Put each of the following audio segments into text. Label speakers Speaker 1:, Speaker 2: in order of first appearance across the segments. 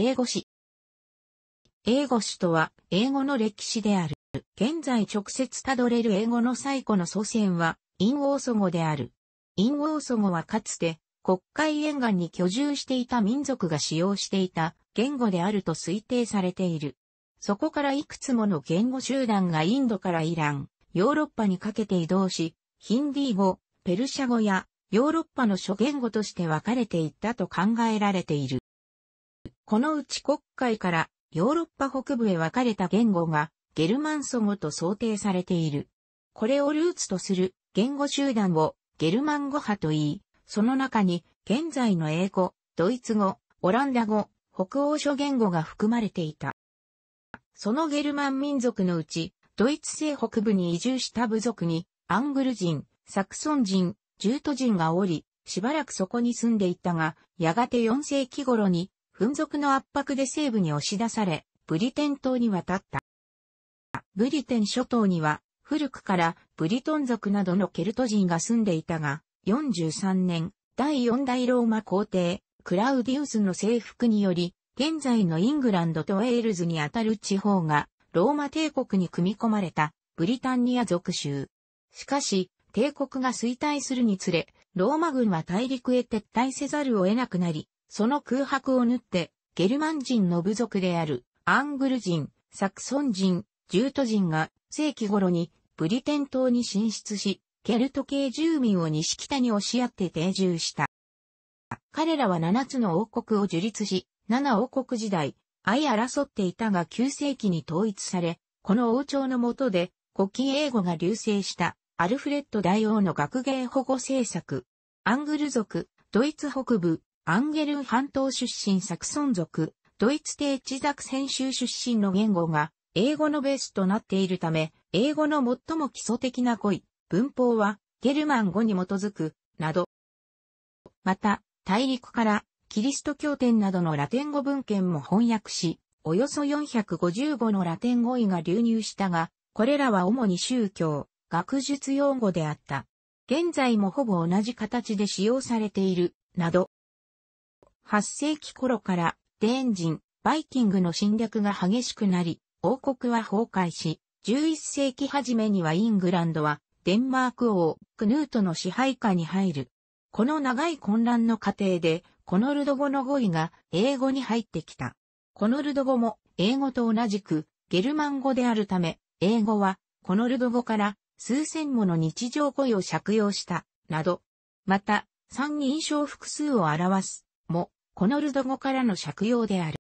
Speaker 1: 英語史。英語史とは、英語の歴史である。現在直接たどれる英語の最古の祖先は、陰王祖語である。陰王祖語はかつて、国会沿岸に居住していた民族が使用していた言語であると推定されている。そこからいくつもの言語集団がインドからイラン、ヨーロッパにかけて移動し、ヒンディー語、ペルシャ語やヨーロッパの諸言語として分かれていったと考えられている。このうち国会からヨーロッパ北部へ分かれた言語がゲルマンソ語と想定されている。これをルーツとする言語集団をゲルマン語派と言い、その中に現在の英語、ドイツ語、オランダ語、北欧諸言語が含まれていた。そのゲルマン民族のうち、ドイツ西北部に移住した部族に、アングル人、サクソン人、ジュート人がおり、しばらくそこに住んでいたが、やがて4世紀頃に軍属の圧迫で西部に押し出され、ブリテン島に渡った。ブリテン諸島には、古くからブリトン族などのケルト人が住んでいたが、43年、第4代ローマ皇帝、クラウディウスの征服により、現在のイングランドとウェールズにあたる地方が、ローマ帝国に組み込まれた、ブリタンニア属州。しかし、帝国が衰退するにつれ、ローマ軍は大陸へ撤退せざるを得なくなり、その空白を縫って、ゲルマン人の部族である、アングル人、サクソン人、ジュート人が、世紀頃に、ブリテン島に進出し、ケルト系住民を西北に押し合って定住した。彼らは7つの王国を樹立し、7王国時代、相争っていたが9世紀に統一され、この王朝の下で、古希英語が流星したアルフレッド大王の学芸保護政策。アングル族、ドイツ北部、アンゲルン半島出身サクソン族、ドイツ帝地ザクセン州出身の言語が英語のベースとなっているため、英語の最も基礎的な語彙、文法はゲルマン語に基づく、など。また、大陸からキリスト教典などのラテン語文献も翻訳し、およそ455のラテン語彙が流入したが、これらは主に宗教、学術用語であった。現在もほぼ同じ形で使用されている、など。8世紀頃から、デーン人、バイキングの侵略が激しくなり、王国は崩壊し、11世紀初めにはイングランドは、デンマーク王、クヌートの支配下に入る。この長い混乱の過程で、コノルド語の語彙が英語に入ってきた。コノルド語も英語と同じくゲルマン語であるため、英語はコノルド語から数千もの日常語彙を借用した、など。また、三人称複数を表す、も、コノルド語からの借用である。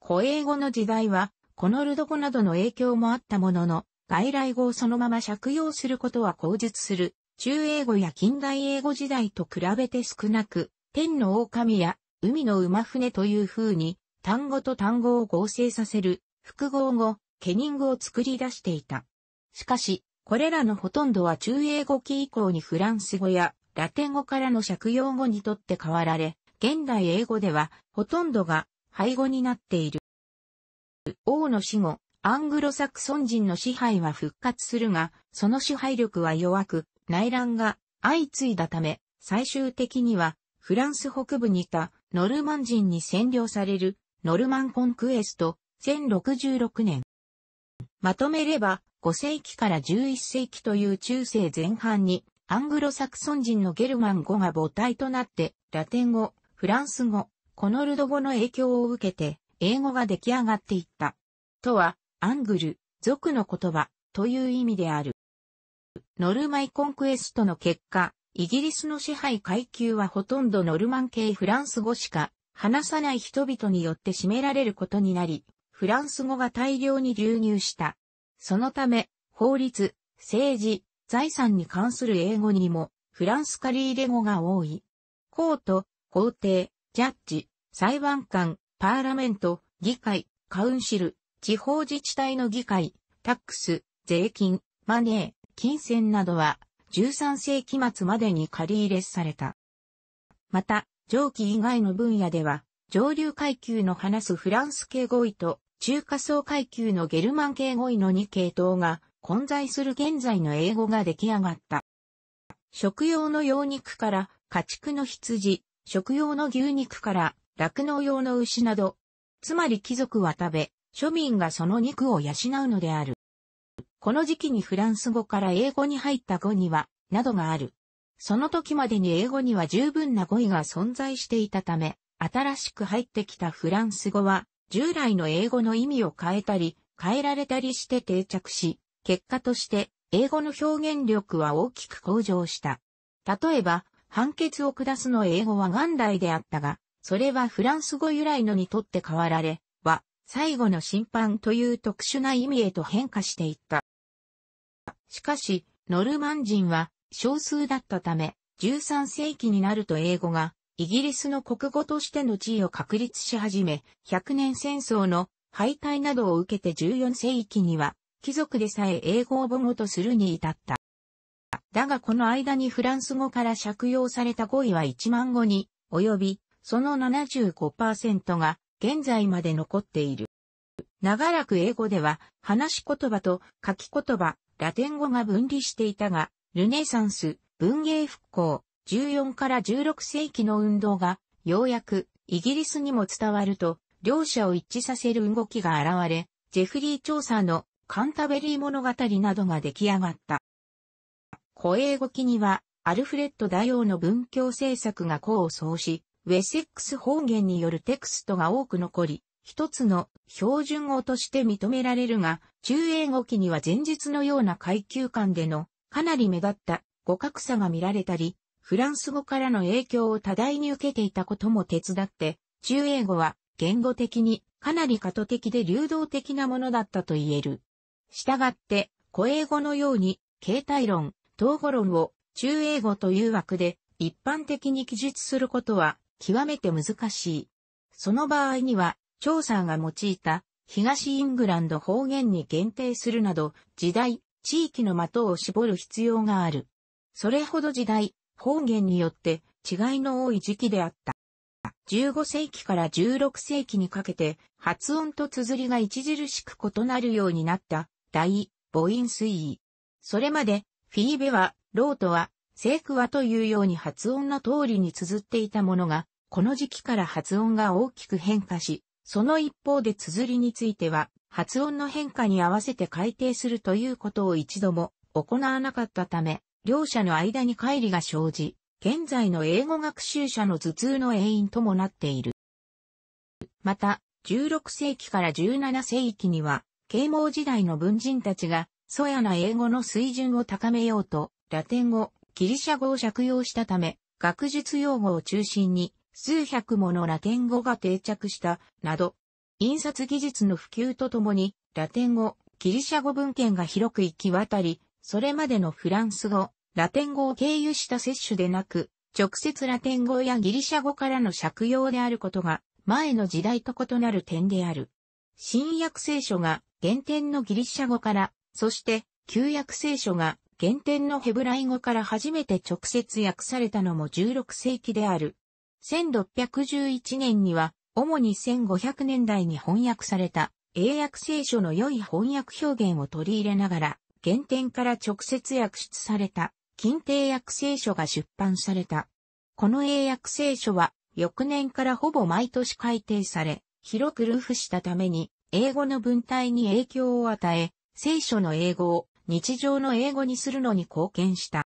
Speaker 1: 古英語の時代は、コノルド語などの影響もあったものの、外来語をそのまま借用することは口述する、中英語や近代英語時代と比べて少なく、天の狼や海の馬船という風に、単語と単語を合成させる、複合語、ケニングを作り出していた。しかし、これらのほとんどは中英語期以降にフランス語やラテン語からの借用語にとって変わられ、現代英語ではほとんどが背後になっている。王の死後、アングロサクソン人の支配は復活するが、その支配力は弱く、内乱が相次いだため、最終的にはフランス北部にいたノルマン人に占領されるノルマンコンクエスト1066年。まとめれば5世紀から11世紀という中世前半にアングロサクソン人のゲルマン語が母体となってラテン語、フランス語、コノルド語の影響を受けて、英語が出来上がっていった。とは、アングル、族の言葉、という意味である。ノルマイコンクエストの結果、イギリスの支配階級はほとんどノルマン系フランス語しか話さない人々によって占められることになり、フランス語が大量に流入した。そのため、法律、政治、財産に関する英語にも、フランスカリーレ語が多い。コート、法廷、ジャッジ、裁判官、パーラメント、議会、カウンシル、地方自治体の議会、タックス、税金、マネー、金銭などは13世紀末までに借り入れされた。また、上記以外の分野では、上流階級の話すフランス系語彙と中華層階級のゲルマン系語彙の2系統が混在する現在の英語が出来上がった。食用の羊肉から家畜の羊、食用の牛肉から酪農用の牛など、つまり貴族は食べ、庶民がその肉を養うのである。この時期にフランス語から英語に入った語には、などがある。その時までに英語には十分な語彙が存在していたため、新しく入ってきたフランス語は、従来の英語の意味を変えたり、変えられたりして定着し、結果として、英語の表現力は大きく向上した。例えば、判決を下すの英語は元来であったが、それはフランス語由来のにとって変わられ、は、最後の審判という特殊な意味へと変化していった。しかし、ノルマン人は少数だったため、13世紀になると英語がイギリスの国語としての地位を確立し始め、100年戦争の敗退などを受けて14世紀には、貴族でさえ英語を母語とするに至った。。だがこの間にフランス語から借用された語彙は1万語に及び、その75%が現在まで残っている。長らく英語では話し言葉と書き言葉、ラテン語が分離していたが、ルネサンス、文芸復興、14から16世紀の運動が、ようやくイギリスにも伝わると、両者を一致させる動きが現れ、ジェフリー調査のカンタベリー物語などが出来上がった。古英語記には、アルフレッド大王の文教政策が功を奏し、ウェセックス方言によるテクストが多く残り、一つの標準語として認められるが、中英語記には前日のような階級間でのかなり目立った互角差が見られたり、フランス語からの影響を多大に受けていたことも手伝って、中英語は言語的にかなり過渡的で流動的なものだったと言える。したがって、古英語のように、形態論、統語論を中英語という枠で一般的に記述することは極めて難しい。その場合には、調査が用いた東イングランド方言に限定するなど、時代、地域の的を絞る必要がある。それほど時代、方言によって違いの多い時期であった。15世紀から16世紀にかけて発音と綴りが著しく異なるようになった大母音推移。それまでフィーベは、ロートは、セークワというように発音の通りに綴っていたものが、この時期から発音が大きく変化し、その一方で綴りについては、発音の変化に合わせて改定するということを一度も行わなかったため、両者の間に乖離が生じ、現在の英語学習者の頭痛の原因ともなっている。また、16世紀から17世紀には、啓蒙時代の文人たちがそやな英語の水準を高めようと、ラテン語、ギリシャ語を借用したため、学術用語を中心に、数百ものラテン語が定着した、など、印刷技術の普及とともに、ラテン語、ギリシャ語文献が広く行き渡り、それまでのフランス語、ラテン語を経由した摂取でなく、直接ラテン語やギリシャ語からの借用であることが、前の時代と異なる点である。新約聖書が原点のギリシャ語からそして、旧約聖書が原点のヘブライ語から初めて直接訳されたのも16世紀である。1611年には、主に1500年代に翻訳された英訳聖書の良い翻訳表現を取り入れながら、原点から直接訳出された近定訳聖書が出版された。この英訳聖書は、翌年からほぼ毎年改訂され、広くルフしたために、英語の文体に影響を与え、聖書の英語を日常の英語にするのに貢献した。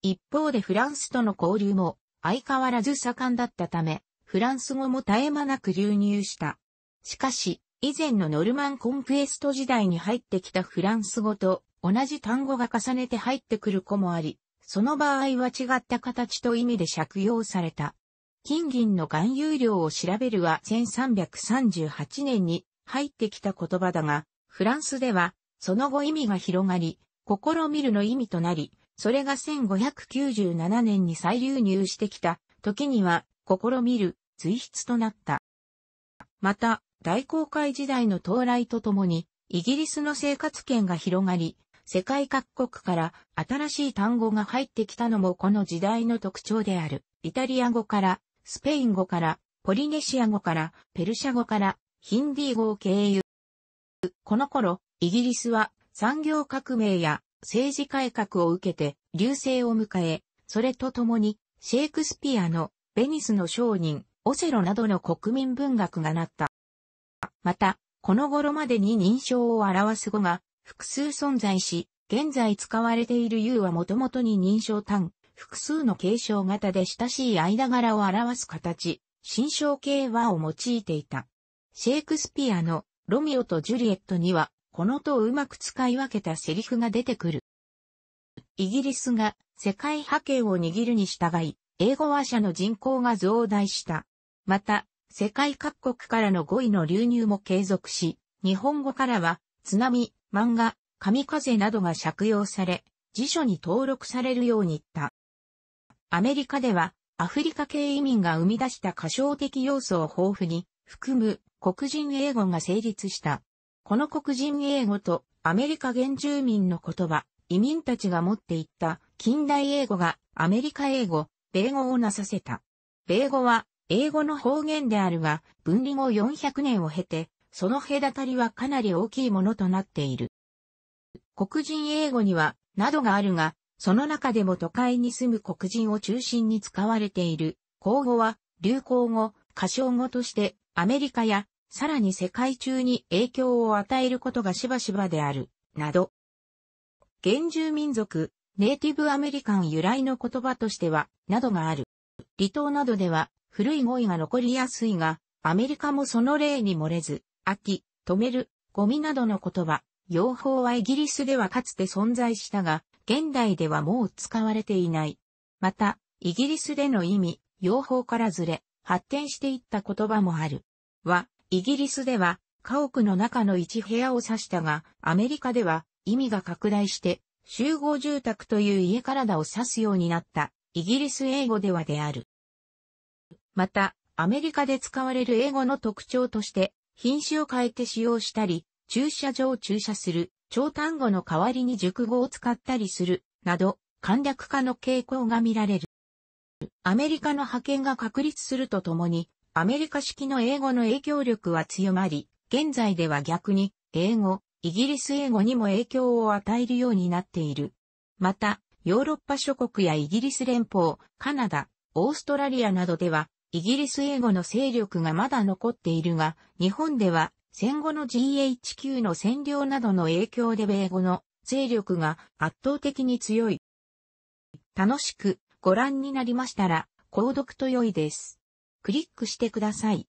Speaker 1: 一方でフランスとの交流も相変わらず盛んだったため、フランス語も絶え間なく流入した。しかし、以前のノルマンコンクエスト時代に入ってきたフランス語と同じ単語が重ねて入ってくる子もあり、その場合は違った形と意味で借用された。金銀の含有量を調べるは1338年に入ってきた言葉だが、フランスでは、その後意味が広がり、試みるの意味となり、それが1597年に再流入してきた、時には、試みる、随筆となった。また、大航海時代の到来とともに、イギリスの生活圏が広がり、世界各国から新しい単語が入ってきたのもこの時代の特徴である。イタリア語から、スペイン語から、ポリネシア語から、ペルシャ語から、ヒンディー語を経由この頃、イギリスは産業革命や政治改革を受けて流星を迎え、それとともにシェイクスピアのベニスの商人、オセロなどの国民文学がなった。また、この頃までに認証を表す語が複数存在し、現在使われている U はもともとに認証単、複数の継承型で親しい間柄を表す形、新象形和を用いていた。シェイクスピアのロミオとジュリエットには、このとうまく使い分けたセリフが出てくる。イギリスが世界覇権を握るに従い、英語話者の人口が増大した。また、世界各国からの語彙の流入も継続し、日本語からは、津波、漫画、神風などが借用され、辞書に登録されるように言った。アメリカでは、アフリカ系移民が生み出した歌唱的要素を豊富に含む黒人英語が成立した。この黒人英語とアメリカ原住民の言葉、移民たちが持っていった近代英語がアメリカ英語、米語をなさせた。米語は英語の方言であるが、分離後400年を経て、その隔たりはかなり大きいものとなっている。黒人英語には、などがあるが、その中でも都会に住む黒人を中心に使われている、口語は、流行語、歌唱語として、アメリカやさらに世界中に影響を与えることがしばしばである、など。原住民族、ネイティブアメリカン由来の言葉としては、などがある。離島などでは、古い語彙が残りやすいが、アメリカもその例に漏れず、飽き、止める、ゴミなどの言葉、用法はイギリスではかつて存在したが、現代ではもう使われていない。また、イギリスでの意味、用法からずれ、発展していった言葉もある。は、イギリスでは家屋の中の一部屋を指したが、アメリカでは意味が拡大して集合住宅という家体を指すようになったイギリス英語ではである。また、アメリカで使われる英語の特徴として、品種を変えて使用したり、駐車場を駐車する、超単語の代わりに熟語を使ったりする、など、簡略化の傾向が見られる。アメリカの覇権が確立するとともに、アメリカ式の英語の影響力は強まり、現在では逆に、英語、イギリス英語にも影響を与えるようになっている。また、ヨーロッパ諸国やイギリス連邦、カナダ、オーストラリアなどでは、イギリス英語の勢力がまだ残っているが、日本では戦後の GHQ の占領などの影響で米語の勢力が圧倒的に強い。楽しくご覧になりましたら、購読と良いです。クリックしてください。